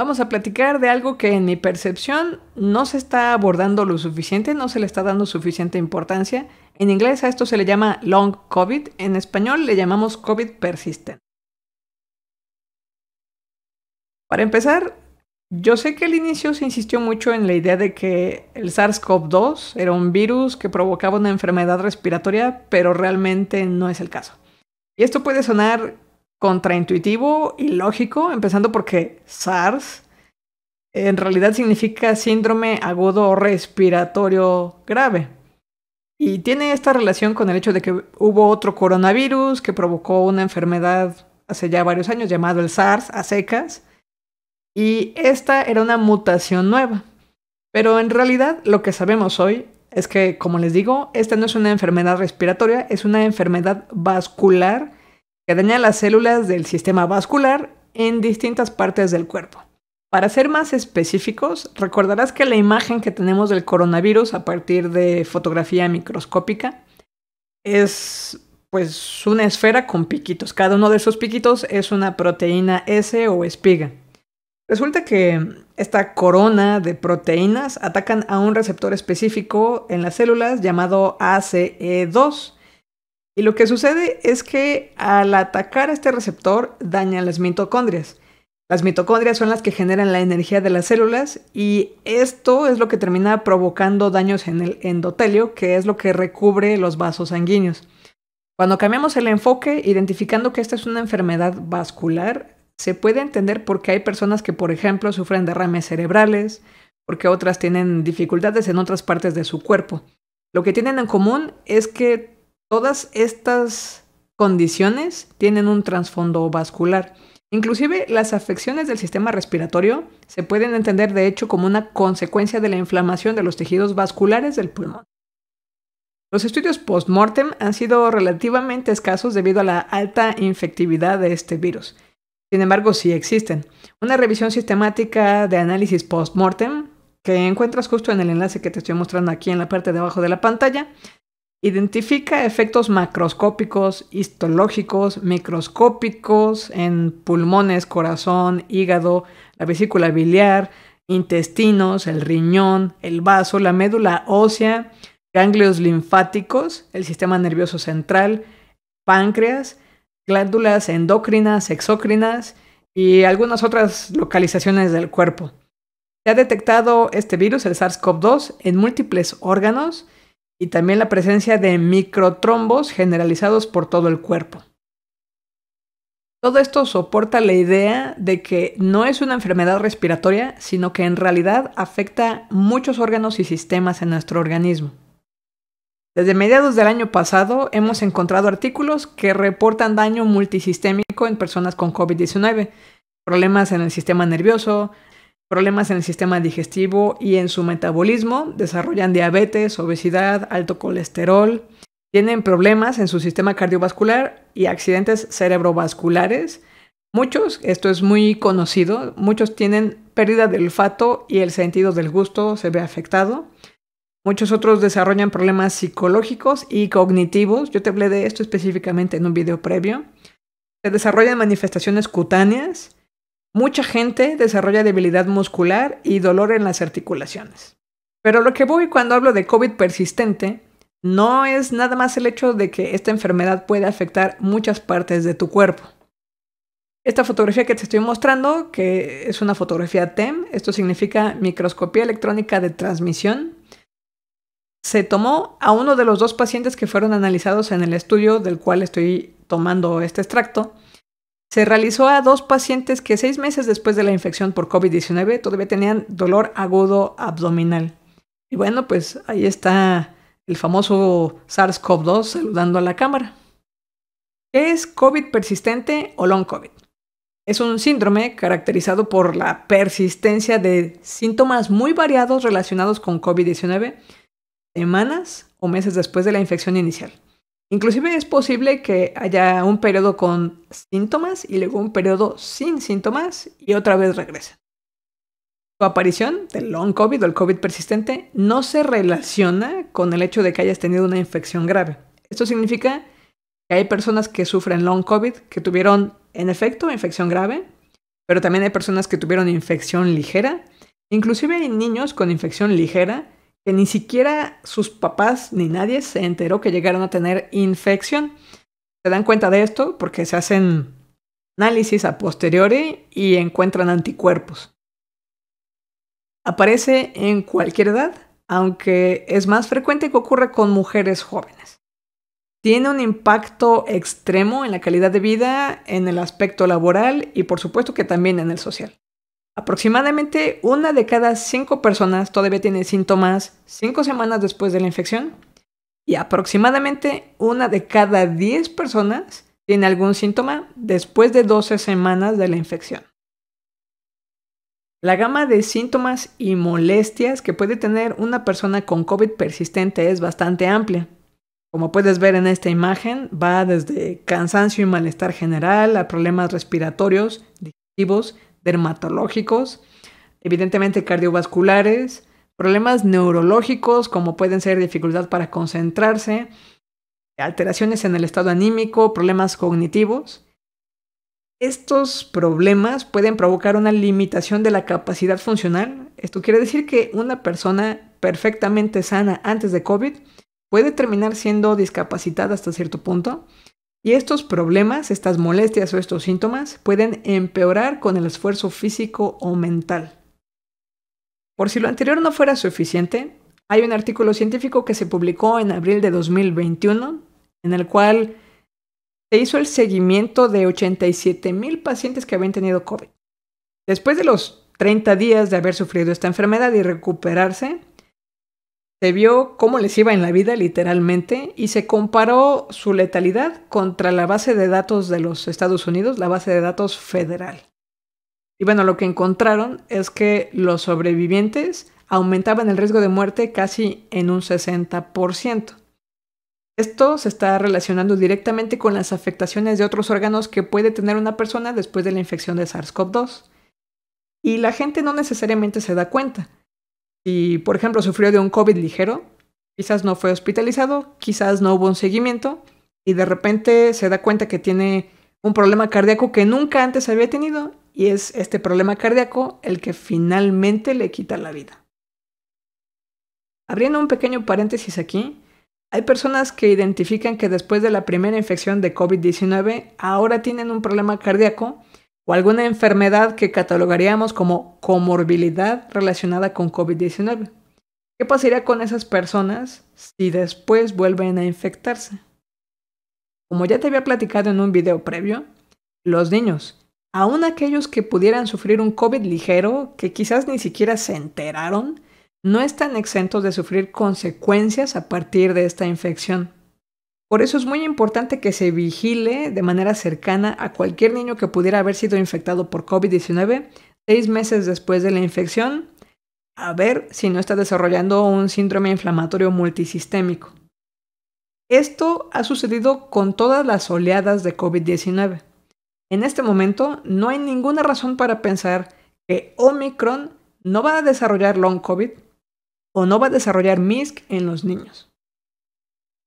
Vamos a platicar de algo que en mi percepción no se está abordando lo suficiente, no se le está dando suficiente importancia. En inglés a esto se le llama long COVID, en español le llamamos COVID persistente. Para empezar, yo sé que al inicio se insistió mucho en la idea de que el SARS-CoV-2 era un virus que provocaba una enfermedad respiratoria, pero realmente no es el caso. Y esto puede sonar contraintuitivo y lógico, empezando porque SARS en realidad significa síndrome agudo respiratorio grave. Y tiene esta relación con el hecho de que hubo otro coronavirus que provocó una enfermedad hace ya varios años llamado el SARS a secas. Y esta era una mutación nueva. Pero en realidad lo que sabemos hoy es que, como les digo, esta no es una enfermedad respiratoria, es una enfermedad vascular que daña las células del sistema vascular en distintas partes del cuerpo. Para ser más específicos, recordarás que la imagen que tenemos del coronavirus a partir de fotografía microscópica es pues una esfera con piquitos. Cada uno de esos piquitos es una proteína S o espiga. Resulta que esta corona de proteínas atacan a un receptor específico en las células llamado ACE2 y lo que sucede es que al atacar este receptor daña las mitocondrias. Las mitocondrias son las que generan la energía de las células y esto es lo que termina provocando daños en el endotelio, que es lo que recubre los vasos sanguíneos. Cuando cambiamos el enfoque, identificando que esta es una enfermedad vascular, se puede entender por qué hay personas que, por ejemplo, sufren derrames cerebrales, porque otras tienen dificultades en otras partes de su cuerpo. Lo que tienen en común es que Todas estas condiciones tienen un trasfondo vascular. Inclusive las afecciones del sistema respiratorio se pueden entender de hecho como una consecuencia de la inflamación de los tejidos vasculares del pulmón. Los estudios post-mortem han sido relativamente escasos debido a la alta infectividad de este virus. Sin embargo, sí existen. Una revisión sistemática de análisis post-mortem, que encuentras justo en el enlace que te estoy mostrando aquí en la parte de abajo de la pantalla, Identifica efectos macroscópicos, histológicos, microscópicos en pulmones, corazón, hígado, la vesícula biliar, intestinos, el riñón, el vaso, la médula ósea, ganglios linfáticos, el sistema nervioso central, páncreas, glándulas endocrinas, exócrinas y algunas otras localizaciones del cuerpo. Se ha detectado este virus, el SARS-CoV-2, en múltiples órganos y también la presencia de microtrombos generalizados por todo el cuerpo. Todo esto soporta la idea de que no es una enfermedad respiratoria, sino que en realidad afecta muchos órganos y sistemas en nuestro organismo. Desde mediados del año pasado hemos encontrado artículos que reportan daño multisistémico en personas con COVID-19, problemas en el sistema nervioso, problemas en el sistema digestivo y en su metabolismo, desarrollan diabetes, obesidad, alto colesterol, tienen problemas en su sistema cardiovascular y accidentes cerebrovasculares. Muchos, esto es muy conocido, muchos tienen pérdida del olfato y el sentido del gusto se ve afectado. Muchos otros desarrollan problemas psicológicos y cognitivos. Yo te hablé de esto específicamente en un video previo. Se desarrollan manifestaciones cutáneas, Mucha gente desarrolla debilidad muscular y dolor en las articulaciones. Pero lo que voy cuando hablo de COVID persistente no es nada más el hecho de que esta enfermedad puede afectar muchas partes de tu cuerpo. Esta fotografía que te estoy mostrando, que es una fotografía TEM, esto significa microscopía electrónica de transmisión, se tomó a uno de los dos pacientes que fueron analizados en el estudio del cual estoy tomando este extracto se realizó a dos pacientes que seis meses después de la infección por COVID-19 todavía tenían dolor agudo abdominal. Y bueno, pues ahí está el famoso SARS-CoV-2 saludando a la cámara. ¿Qué es COVID persistente o long COVID? Es un síndrome caracterizado por la persistencia de síntomas muy variados relacionados con COVID-19 semanas o meses después de la infección inicial. Inclusive es posible que haya un periodo con síntomas y luego un periodo sin síntomas y otra vez regresa. Su aparición del long COVID o el COVID persistente no se relaciona con el hecho de que hayas tenido una infección grave. Esto significa que hay personas que sufren long COVID que tuvieron en efecto infección grave, pero también hay personas que tuvieron infección ligera. Inclusive hay niños con infección ligera que ni siquiera sus papás ni nadie se enteró que llegaron a tener infección. Se dan cuenta de esto porque se hacen análisis a posteriori y encuentran anticuerpos. Aparece en cualquier edad, aunque es más frecuente que ocurra con mujeres jóvenes. Tiene un impacto extremo en la calidad de vida, en el aspecto laboral y por supuesto que también en el social. Aproximadamente una de cada cinco personas todavía tiene síntomas cinco semanas después de la infección y aproximadamente una de cada diez personas tiene algún síntoma después de 12 semanas de la infección. La gama de síntomas y molestias que puede tener una persona con COVID persistente es bastante amplia. Como puedes ver en esta imagen, va desde cansancio y malestar general a problemas respiratorios, digestivos, dermatológicos, evidentemente cardiovasculares, problemas neurológicos como pueden ser dificultad para concentrarse, alteraciones en el estado anímico, problemas cognitivos. Estos problemas pueden provocar una limitación de la capacidad funcional. Esto quiere decir que una persona perfectamente sana antes de COVID puede terminar siendo discapacitada hasta cierto punto y estos problemas, estas molestias o estos síntomas pueden empeorar con el esfuerzo físico o mental. Por si lo anterior no fuera suficiente, hay un artículo científico que se publicó en abril de 2021 en el cual se hizo el seguimiento de 87 mil pacientes que habían tenido COVID. Después de los 30 días de haber sufrido esta enfermedad y recuperarse, se vio cómo les iba en la vida literalmente y se comparó su letalidad contra la base de datos de los Estados Unidos, la base de datos federal. Y bueno, lo que encontraron es que los sobrevivientes aumentaban el riesgo de muerte casi en un 60%. Esto se está relacionando directamente con las afectaciones de otros órganos que puede tener una persona después de la infección de SARS-CoV-2. Y la gente no necesariamente se da cuenta, si, por ejemplo, sufrió de un COVID ligero, quizás no fue hospitalizado, quizás no hubo un seguimiento y de repente se da cuenta que tiene un problema cardíaco que nunca antes había tenido y es este problema cardíaco el que finalmente le quita la vida. Abriendo un pequeño paréntesis aquí, hay personas que identifican que después de la primera infección de COVID-19 ahora tienen un problema cardíaco o alguna enfermedad que catalogaríamos como comorbilidad relacionada con COVID-19. ¿Qué pasaría con esas personas si después vuelven a infectarse? Como ya te había platicado en un video previo, los niños, aun aquellos que pudieran sufrir un COVID ligero, que quizás ni siquiera se enteraron, no están exentos de sufrir consecuencias a partir de esta infección. Por eso es muy importante que se vigile de manera cercana a cualquier niño que pudiera haber sido infectado por COVID-19 seis meses después de la infección, a ver si no está desarrollando un síndrome inflamatorio multisistémico. Esto ha sucedido con todas las oleadas de COVID-19. En este momento no hay ninguna razón para pensar que Omicron no va a desarrollar long COVID o no va a desarrollar MISC en los niños.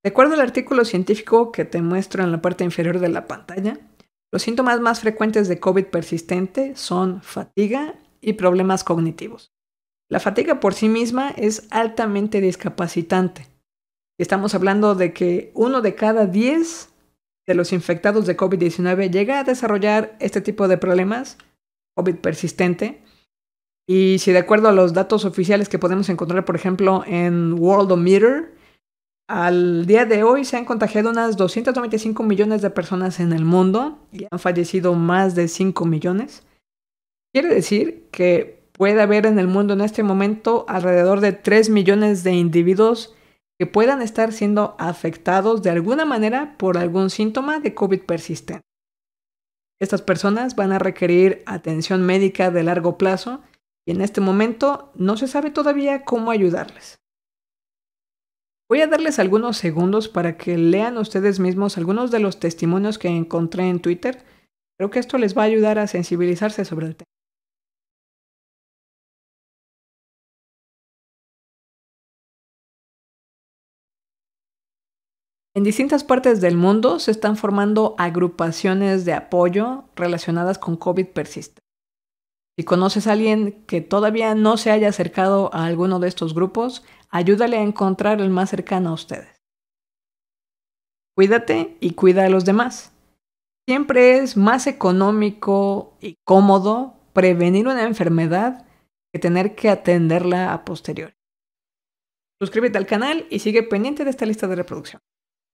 De acuerdo al artículo científico que te muestro en la parte inferior de la pantalla, los síntomas más frecuentes de COVID persistente son fatiga y problemas cognitivos. La fatiga por sí misma es altamente discapacitante. Estamos hablando de que uno de cada 10 de los infectados de COVID-19 llega a desarrollar este tipo de problemas, COVID persistente. Y si de acuerdo a los datos oficiales que podemos encontrar, por ejemplo, en Worldometer, al día de hoy se han contagiado unas 295 millones de personas en el mundo y han fallecido más de 5 millones. Quiere decir que puede haber en el mundo en este momento alrededor de 3 millones de individuos que puedan estar siendo afectados de alguna manera por algún síntoma de COVID persistente. Estas personas van a requerir atención médica de largo plazo y en este momento no se sabe todavía cómo ayudarles. Voy a darles algunos segundos para que lean ustedes mismos algunos de los testimonios que encontré en Twitter. Creo que esto les va a ayudar a sensibilizarse sobre el tema. En distintas partes del mundo se están formando agrupaciones de apoyo relacionadas con COVID persistente. Si conoces a alguien que todavía no se haya acercado a alguno de estos grupos, ayúdale a encontrar el más cercano a ustedes. Cuídate y cuida a los demás. Siempre es más económico y cómodo prevenir una enfermedad que tener que atenderla a posteriori. Suscríbete al canal y sigue pendiente de esta lista de reproducción.